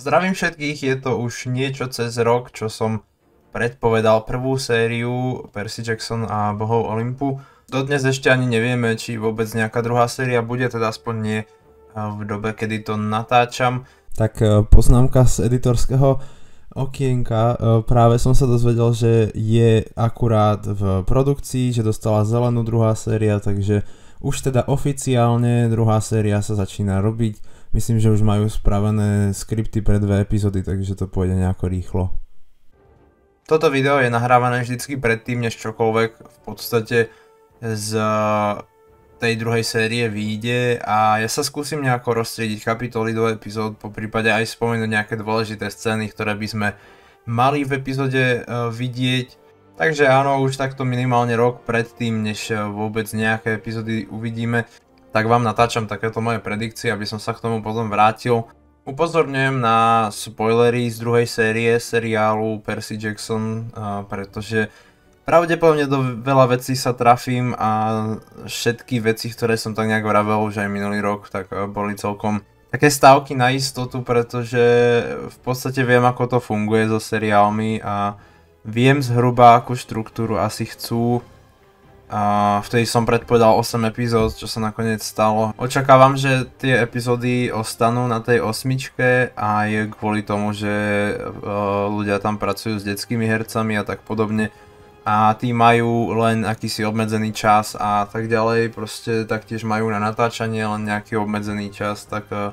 Zdravím všetkých, je to už niečo cez rok, čo som predpovedal prvú sériu Percy Jackson a bohov Olympu. Dodnes ešte ani nevieme, či vôbec nejaká druhá séria bude, teda aspoň nie eh, v dobe, kedy to natáčam. Tak eh, poznámka z editorského okienka. Eh, práve som sa dozvedel, že je akurát v produkcii, že dostala zelenú druhá séria, takže už teda oficiálne druhá séria sa začína robiť. Myslím, že už majú spravené skripty pre dve epizódy, takže to pôjde nejako rýchlo. Toto video je nahrávané vždycky predtým, než čokoľvek v podstate z eh, tej druhej série vyjde a ja sa skúsim nejako rozstriediť kapitoly do epizód, po prípade aj spomenúť nejaké dôležité scény, ktoré by sme mali v epizóde eh, vidieť Takže áno, už takto minimálne rok predtým, než eh, vôbec nejaké epizódy uvidíme, tak vám natáčam takéto moje predikcie, aby som sa k tomu potom vrátil. Upozorňujem na spoilery z druhej série seriálu Percy Jackson, eh, pretože pravdepodobne do veľa vecí sa trafím a všetky veci, ktoré som tak nejak vravel už aj minulý rok, tak eh, boli celkom také stávky na istotu, pretože v podstate viem, ako to funguje so seriálmi a Viem zhruba akú štruktúru asi chcú. A vtedy som predpovedal 8 epizód, čo sa nakoniec stalo. Očakávam, že tie epizódy ostanú na tej osmičke a je kvôli tomu, že e, ľudia tam pracujú s detskými hercami a tak podobne a tí majú len akýsi obmedzený čas a tak ďalej, proste taktiež majú na natáčanie len nejaký obmedzený čas, tak uh,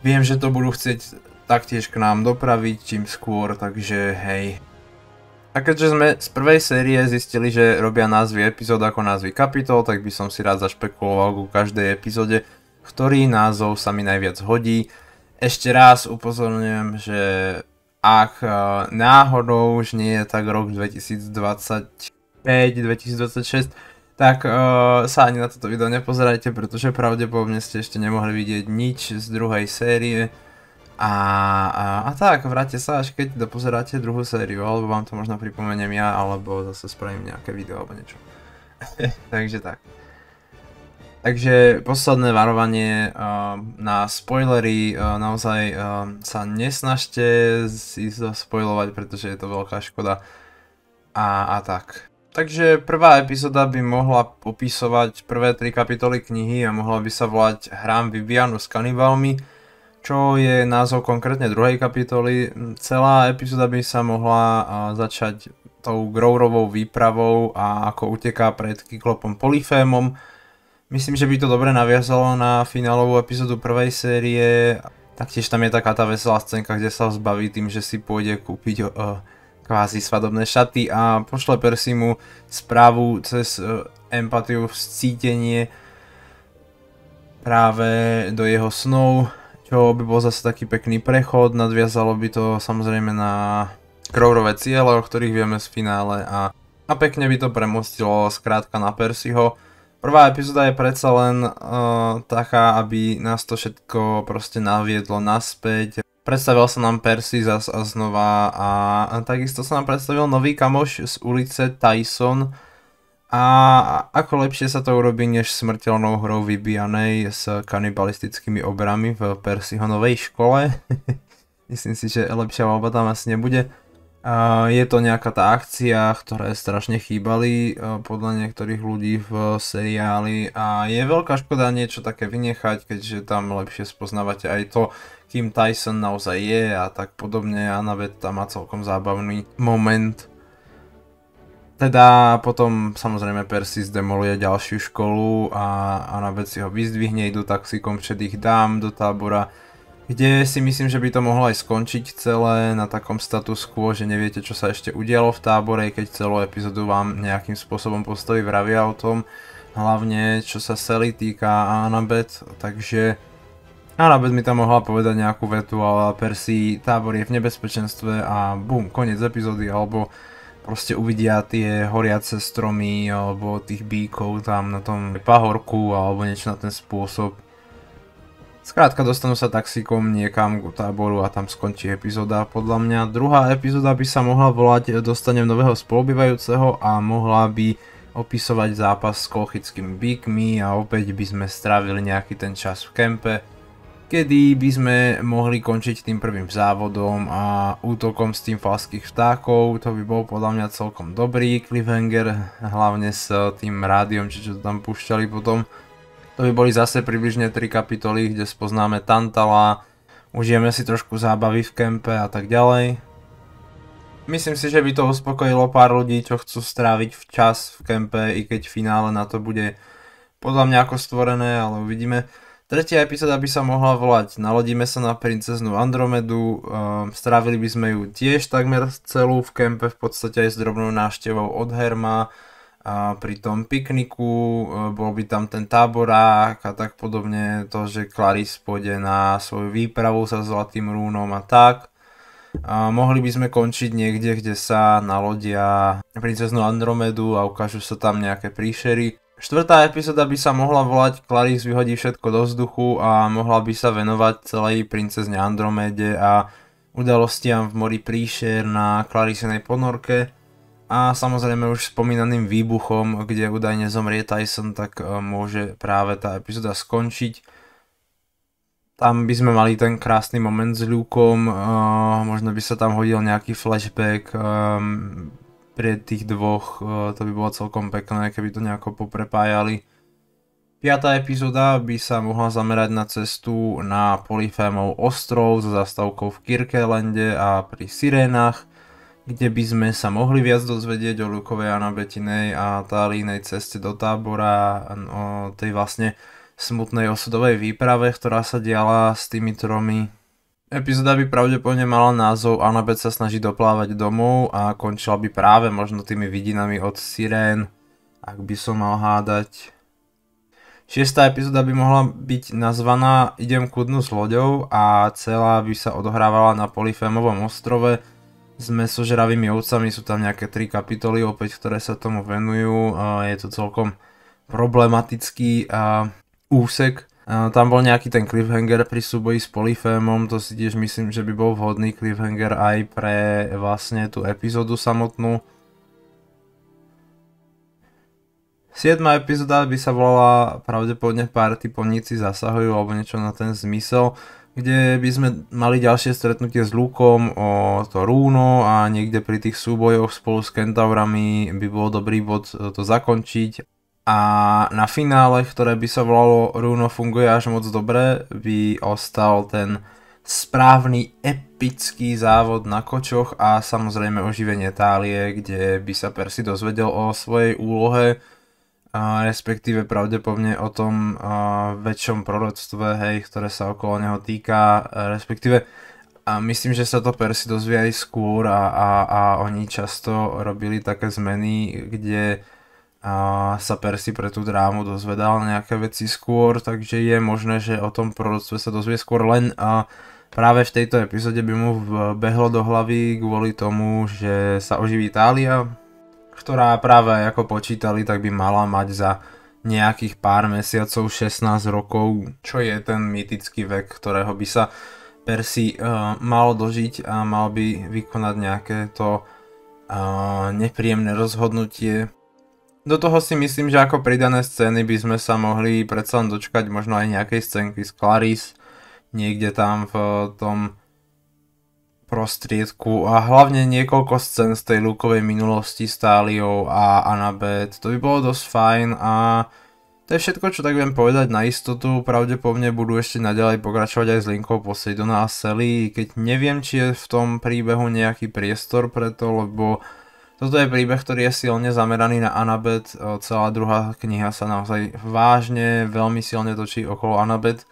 viem, že to budú chcieť taktiež k nám dopraviť čím skôr, takže hej. A keďže sme z prvej série zistili, že robia názvy epizód ako názvy kapitol, tak by som si rád zašpekuloval ku každej epizóde, ktorý názov sa mi najviac hodí. Ešte raz upozorňujem, že ak e, náhodou už nie je tak rok 2025, 2026, tak uh, sa ani na toto video nepozerajte, pretože pravdepodobne ste ešte nemohli vidieť nič z druhej série. A, a, a tak, vráte sa až keď dopozeráte druhú sériu, alebo vám to možno pripomeniem ja, alebo zase spravím nejaké video alebo niečo. Takže tak. Takže posledné varovanie uh, na spoilery, uh, naozaj uh, sa nesnažte si to spoilovať, pretože je to veľká škoda a, a tak. Takže prvá epizóda by mohla popisovať prvé tri kapitoly knihy a mohla by sa volať Hrám Vivianu s kanibalmi, čo je názov konkrétne druhej kapitoly. Celá epizóda by sa mohla začať tou Growrovou výpravou a ako uteká pred Kyklopom Polifémom. Myslím, že by to dobre naviazalo na finálovú epizódu prvej série. Taktiež tam je taká tá veselá scénka, kde sa zbaví tým, že si pôjde kúpiť uh, kvázi svadobné šaty a pošle mu správu cez uh, empatiu, cítenie práve do jeho snov čo by bol zase taký pekný prechod, nadviazalo by to samozrejme na Crowrove ciele, o ktorých vieme z finále a, a pekne by to premostilo skrátka na Persiho. Prvá epizóda je predsa len uh, taká, aby nás to všetko proste naviedlo naspäť. Predstavil sa nám Percy zas a znova a, a takisto sa nám predstavil nový kamoš z ulice Tyson, a ako lepšie sa to urobí než smrteľnou hrou vybijanej s kanibalistickými obrami v Persihonovej škole? Myslím si, že lepšia voľba tam asi nebude. A je to nejaká tá akcia, ktoré strašne chýbali e, podľa niektorých ľudí v seriáli a je veľká škoda niečo také vynechať, keďže tam lepšie spoznávate aj to, kým Tyson naozaj je a tak podobne. Annabeth tam má celkom zábavný moment teda potom samozrejme Persis demoluje ďalšiu školu a, a na veci ho vyzdvihne, idú taxikom všetkých dám do tábora, kde si myslím, že by to mohlo aj skončiť celé na takom status quo, že neviete, čo sa ešte udialo v tábore, keď celú epizódu vám nejakým spôsobom postaví vravia o tom, hlavne čo sa Sally týka a Anabet, takže Anabet mi tam mohla povedať nejakú vetu, ale Percy tábor je v nebezpečenstve a bum, koniec epizódy, alebo proste uvidia tie horiace stromy alebo tých bíkov tam na tom pahorku alebo niečo na ten spôsob. Skrátka dostanú sa taxíkom niekam k táboru a tam skončí epizóda podľa mňa. Druhá epizóda by sa mohla volať Dostanem nového spolubývajúceho a mohla by opisovať zápas s kolchickými bíkmi a opäť by sme strávili nejaký ten čas v kempe kedy by sme mohli končiť tým prvým závodom a útokom s tým falských vtákov, to by bol podľa mňa celkom dobrý cliffhanger, hlavne s eh, tým rádiom, či čo to tam púšťali potom. To by boli zase približne 3 kapitoly, kde spoznáme Tantala, užijeme si trošku zábavy v kempe a tak ďalej. Myslím si, že by to uspokojilo pár ľudí, čo chcú stráviť včas v kempe, i keď v finále na to bude podľa mňa ako stvorené, ale uvidíme. Tretia epizóda by sa mohla volať Nalodíme sa na princeznú Andromedu, um, strávili by sme ju tiež takmer celú v kempe, v podstate aj s drobnou náštevou od Herma, a pri tom pikniku, ehm, bol by tam ten táborák a tak podobne, to, že Clarice pôjde na svoju výpravu sa Zlatým rúnom a tak. A ehm, mohli by sme končiť niekde, kde sa nalodia princeznú Andromedu a ukážu sa tam nejaké príšery. Štvrtá epizóda by sa mohla volať Clarice vyhodí všetko do vzduchu a mohla by sa venovať celej princezne Andromede a udalostiam v mori príšer na Clarisenej ponorke a samozrejme už spomínaným výbuchom, kde údajne zomrie Tyson, tak e, môže práve tá epizóda skončiť. Tam by sme mali ten krásny moment s Lukom, e, možno by sa tam hodil nejaký flashback, e, pre tých dvoch, eh, to by bolo celkom pekné, keby to nejako poprepájali. Piatá epizóda by sa mohla zamerať na cestu na Polyfémov ostrov so zastavkou v Kirkelande a pri Sirénach, kde by sme sa mohli viac dozvedieť o Lukovej Anabetinej a Tálínej ceste do tábora, o no, tej vlastne smutnej osudovej výprave, ktorá sa diala s tými tromi Epizóda by pravdepodobne mala názov Anabet sa snaží doplávať domov a končila by práve možno tými vidinami od sirén, ak by som mal hádať. Šiestá epizóda by mohla byť nazvaná Idem kudnu s loďou a celá by sa odohrávala na Polifémovom ostrove s mesožravými ovcami, sú tam nejaké tri kapitoly opäť, ktoré sa tomu venujú, je to celkom problematický úsek tam bol nejaký ten cliffhanger pri súboji s Polifémom, to si tiež myslím, že by bol vhodný cliffhanger aj pre vlastne tú epizódu samotnú. Siedma epizóda by sa volala pravdepodobne Party poníci zasahujú alebo niečo na ten zmysel, kde by sme mali ďalšie stretnutie s Lukom o to rúno a niekde pri tých súbojoch spolu s Kentaurami by bol dobrý bod to zakončiť. A na finále, ktoré by sa volalo Runo funguje až moc dobre, by ostal ten správny epický závod na kočoch a samozrejme oživenie Tálie, kde by sa Persi dozvedel o svojej úlohe, a respektíve pravdepodobne o tom väčšom proroctve, hej, ktoré sa okolo neho týka, respektíve a myslím, že sa to Persi dozvie aj skôr a, a, a oni často robili také zmeny, kde a sa Percy pre tú drámu dozvedal nejaké veci skôr, takže je možné, že o tom proroctve sa dozvie skôr len a práve v tejto epizóde by mu behlo do hlavy kvôli tomu, že sa oživí Itália, ktorá práve ako počítali, tak by mala mať za nejakých pár mesiacov 16 rokov, čo je ten mýtický vek, ktorého by sa Percy uh, mal dožiť a mal by vykonať nejaké to uh, nepríjemné rozhodnutie, do toho si myslím, že ako pridané scény by sme sa mohli predsa dočkať možno aj nejakej scénky z Clarice, niekde tam v eh, tom prostriedku a hlavne niekoľko scén z tej Lukovej minulosti s Táliou a Anabet. To by bolo dosť fajn a to je všetko, čo tak viem povedať na istotu. Pravdepodobne budú ešte naďalej pokračovať aj s linkou Poseidona a Sally, keď neviem, či je v tom príbehu nejaký priestor preto, lebo toto je príbeh, ktorý je silne zameraný na Anabet. Celá druhá kniha sa naozaj vážne, veľmi silne točí okolo Anabet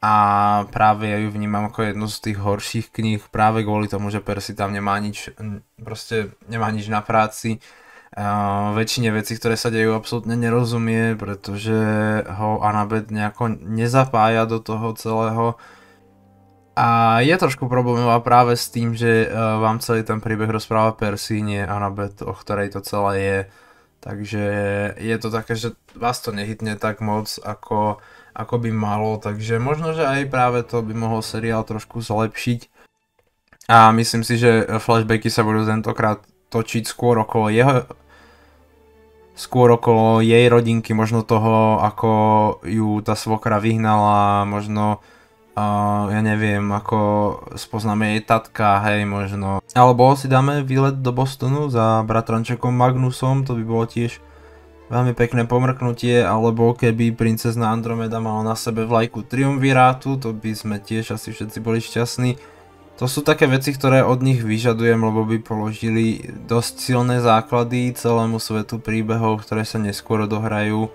a práve ja ju vnímam ako jednu z tých horších kníh práve kvôli tomu, že Percy tam nemá nič, proste nemá nič na práci. Uh, väčšine vecí, ktoré sa dejú, absolútne nerozumie, pretože ho Anabet nejako nezapája do toho celého a je trošku problémová práve s tým, že uh, vám celý ten príbeh rozpráva Percy, nie Anabeth, o ktorej to celé je. Takže je to také, že vás to nehytne tak moc, ako, ako by malo. Takže možno, že aj práve to by mohol seriál trošku zlepšiť. A myslím si, že flashbacky sa budú tentokrát točiť skôr okolo jeho skôr okolo jej rodinky, možno toho, ako ju tá svokra vyhnala, možno uh, uh, ja neviem, ako spoznáme jej tatka, hej, možno. Alebo si dáme výlet do Bostonu za bratrančekom Magnusom, to by bolo tiež veľmi pekné pomrknutie, alebo keby princezna Andromeda mala na sebe vlajku Triumvirátu, to by sme tiež asi všetci boli šťastní. To sú také veci, ktoré od nich vyžadujem, lebo by položili dosť silné základy celému svetu príbehov, ktoré sa neskôr dohrajú.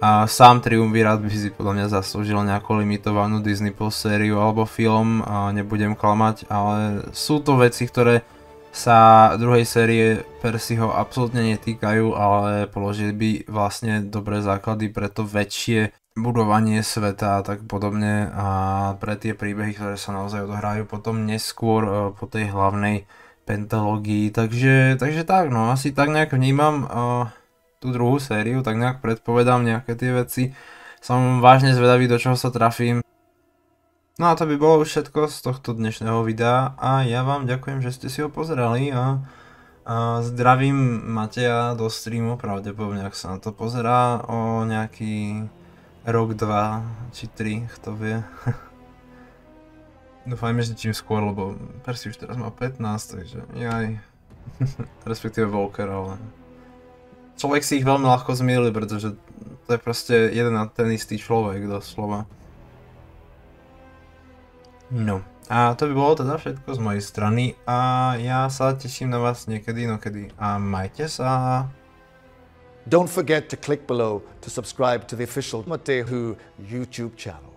A sám Triumvirát by si podľa mňa zaslúžil nejakú limitovanú Disney Plus sériu alebo film, a nebudem klamať, ale sú to veci, ktoré sa druhej série Persiho absolútne netýkajú, ale položili by vlastne dobré základy pre to väčšie budovanie sveta a tak podobne a pre tie príbehy, ktoré sa naozaj odohrajú potom neskôr e, po tej hlavnej pentalógii. Takže, takže tak, no asi tak nejak vnímam tú druhú sériu, tak nejak predpovedám nejaké tie veci. Som vážne zvedavý, do čoho sa trafím. No a to by bolo už všetko z tohto dnešného videa a ja vám ďakujem, že ste si ho pozerali a, a zdravím Mateja do streamu, pravdepodobne ak sa na to pozerá o nejaký rok, dva či tri, kto vie. Dúfajme, že čím skôr, lebo Persi už teraz má 15, takže jaj. Respektíve Volker, ale človek si ich veľmi ľahko zmýli, pretože to je proste jeden a ten istý človek doslova. No. A to by bolo teda všetko z mojej strany a ja sa teším na vás niekedy inokedy a majte sa. Don't forget to click below to subscribe to the official Matehu YouTube channel.